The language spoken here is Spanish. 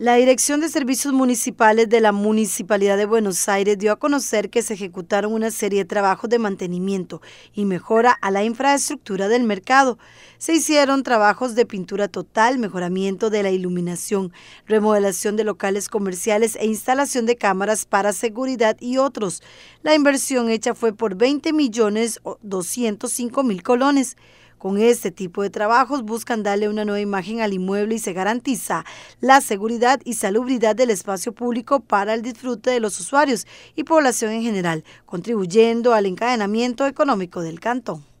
La Dirección de Servicios Municipales de la Municipalidad de Buenos Aires dio a conocer que se ejecutaron una serie de trabajos de mantenimiento y mejora a la infraestructura del mercado. Se hicieron trabajos de pintura total, mejoramiento de la iluminación, remodelación de locales comerciales e instalación de cámaras para seguridad y otros. La inversión hecha fue por 20 millones 205 mil colones. Con este tipo de trabajos buscan darle una nueva imagen al inmueble y se garantiza la seguridad y salubridad del espacio público para el disfrute de los usuarios y población en general, contribuyendo al encadenamiento económico del cantón.